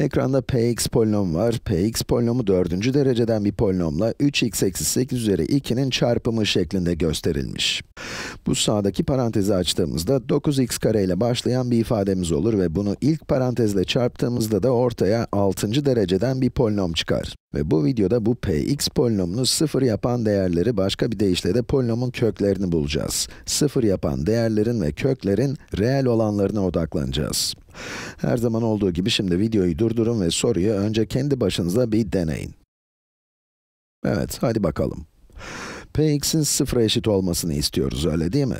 Ekranda px polinom var. px polinomu dördüncü dereceden bir polinomla 3x eksi 8 üzeri 2'nin çarpımı şeklinde gösterilmiş. Bu sağdaki parantezi açtığımızda 9x kare ile başlayan bir ifademiz olur ve bunu ilk parantezle çarptığımızda da ortaya 6. dereceden bir polinom çıkar. Ve bu videoda bu px polinomunu sıfır yapan değerleri başka bir deyişle de polinomun köklerini bulacağız. Sıfır yapan değerlerin ve köklerin reel olanlarına odaklanacağız. Her zaman olduğu gibi şimdi videoyu durdurun ve soruyu önce kendi başınıza bir deneyin. Evet, hadi bakalım. px'in sıfıra eşit olmasını istiyoruz, öyle değil mi?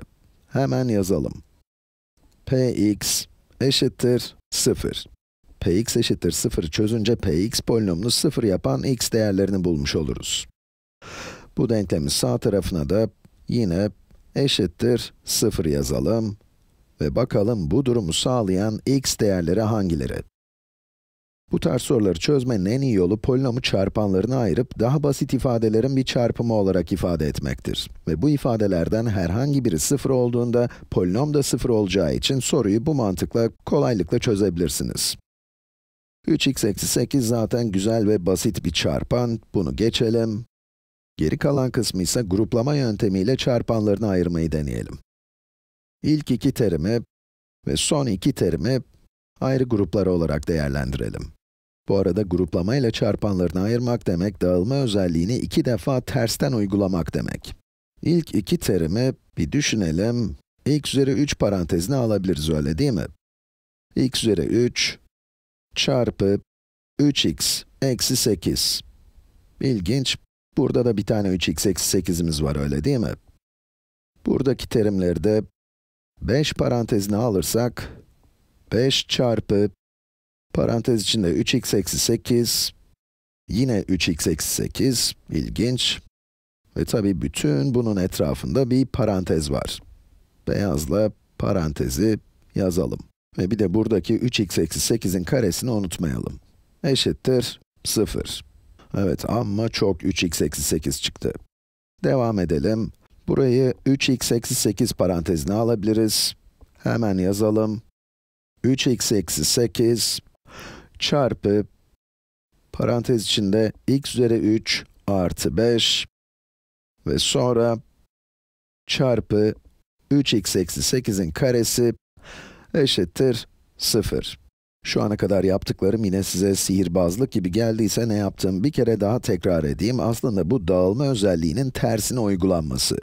Hemen yazalım. px eşittir 0 px eşittir 0 çözünce px polinomunu 0 yapan x değerlerini bulmuş oluruz. Bu denklemin sağ tarafına da yine eşittir 0 yazalım ve bakalım bu durumu sağlayan x değerleri hangileri? Bu tarz soruları çözmenin en iyi yolu polinomu çarpanlarına ayırıp daha basit ifadelerin bir çarpımı olarak ifade etmektir. Ve bu ifadelerden herhangi biri 0 olduğunda polinom da 0 olacağı için soruyu bu mantıkla kolaylıkla çözebilirsiniz. 3x eksi 8 zaten güzel ve basit bir çarpan, bunu geçelim. Geri kalan kısmı ise gruplama yöntemiyle çarpanlarını ayırmayı deneyelim. İlk iki terimi ve son iki terimi ayrı gruplar olarak değerlendirelim. Bu arada gruplama ile çarpanlarını ayırmak demek, dağılma özelliğini iki defa tersten uygulamak demek. İlk iki terimi bir düşünelim, x üzeri 3 parantezine alabiliriz öyle değil mi? x üzeri 3 çarpı 3x eksi 8. İlginç, burada da bir tane 3x eksi 8'imiz var öyle değil mi? Buradaki terimleri de 5 parantezine alırsak, 5 çarpı, parantez içinde 3x eksi 8, yine 3x eksi 8, ilginç. Ve tabi bütün bunun etrafında bir parantez var. Beyazla parantezi yazalım. Ve bir de buradaki 3x eksi 8'in karesini unutmayalım. Eşittir 0. Evet ama çok 3x eksi 8 çıktı. Devam edelim. Burayı 3x eksi 8 parantezine alabiliriz. Hemen yazalım. 3x eksi 8 çarpı parantez içinde x üzeri 3 artı 5 ve sonra çarpı 3x eksi 8'in karesi eşittir 0. Şu ana kadar yaptıklarım yine size sihirbazlık gibi geldiyse ne yaptım? bir kere daha tekrar edeyim. Aslında bu dağılma özelliğinin tersine uygulanması.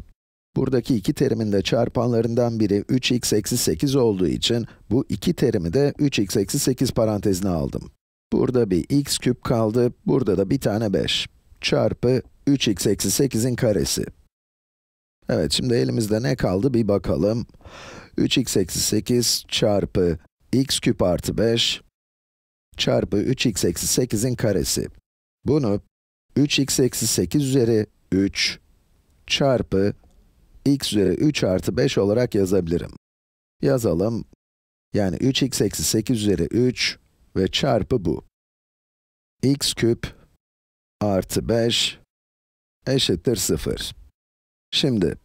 Buradaki iki terimin de çarpanlarından biri 3x eksi 8 olduğu için bu iki terimi de 3x eksi 8 parantezine aldım. Burada bir x küp kaldı, burada da bir tane 5. Çarpı 3x eksi 8'in karesi. Evet şimdi elimizde ne kaldı bir bakalım. 3x eksi 8 çarpı x küp artı 5 çarpı 3x eksi 8'in karesi. Bunu 3x eksi 8 üzeri 3 çarpı x üzeri 3 artı 5 olarak yazabilirim. Yazalım. Yani 3x eksi 8 üzeri 3 ve çarpı bu. x küp artı 5 eşittir 0. Şimdi,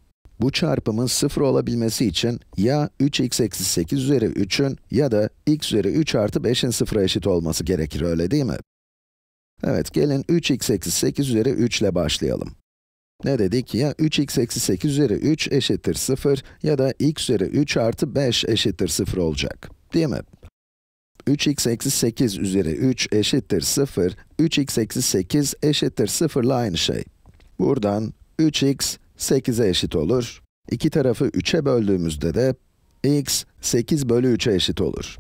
bu çarpımın 0 olabilmesi için ya 3x eksi 8 üzeri 3'ün ya da x üzeri 3 artı 5'in 0'a eşit olması gerekir öyle değil mi? Evet gelin 3x eksi 8 üzeri 3 ile başlayalım. Ne dedik? Ya 3x eksi 8 üzeri 3 eşittir 0 ya da x üzeri 3 artı 5 eşittir 0 olacak. Değil mi? 3x eksi 8 üzeri 3 eşittir 0, 3x eksi 8 eşittir 0 ile aynı şey. Buradan 3x 8'e eşit olur. İki tarafı 3'e böldüğümüzde de x 8 bölü 3'e eşit olur.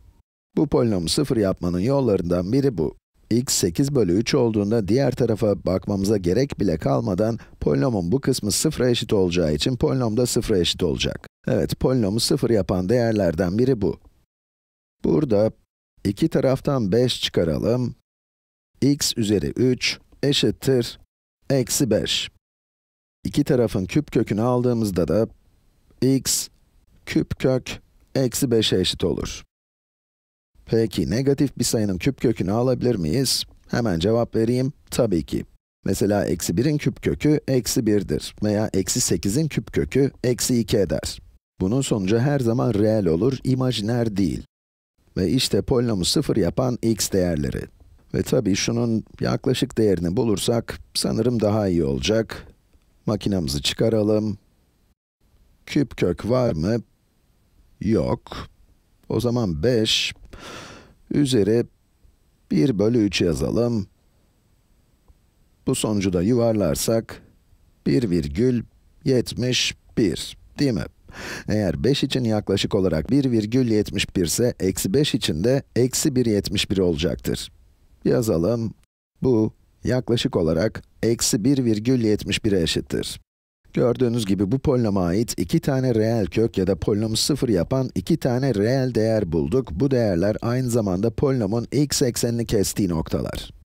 Bu polinomu 0 yapmanın yollarından biri bu. x 8 bölü 3 olduğunda diğer tarafa bakmamıza gerek bile kalmadan polinomun bu kısmı 0'a eşit olacağı için polinom da 0'a eşit olacak. Evet, polinomu 0 yapan değerlerden biri bu. Burada iki taraftan 5 çıkaralım. x üzeri 3 eşittir eksi 5. İki tarafın küp kökünü aldığımızda da x küp kök eksi 5'e eşit olur. Peki negatif bir sayının küp kökünü alabilir miyiz? Hemen cevap vereyim, tabii ki. Mesela eksi 1'in küp kökü eksi 1'dir veya eksi 8'in küp kökü eksi 2 eder. Bunun sonucu her zaman reel olur, imajiner değil. Ve işte polinomu 0 yapan x değerleri. Ve tabii şunun yaklaşık değerini bulursak sanırım daha iyi olacak. Makinamızı çıkaralım. Küp kök var mı? Yok. O zaman 5 üzeri 1 bölü 3 yazalım. Bu sonucu da yuvarlarsak 1 virgül 71, değil mi? Eğer 5 için yaklaşık olarak 1 virgül 71 ise eksi 5 için de eksi 1 71 olacaktır. Yazalım. Bu yaklaşık olarak eksi 1,71'e eşittir. Gördüğünüz gibi bu polinoma ait iki tane reel kök ya da polinomu sıfır yapan iki tane reel değer bulduk. Bu değerler aynı zamanda polinomun x eksenini kestiği noktalar.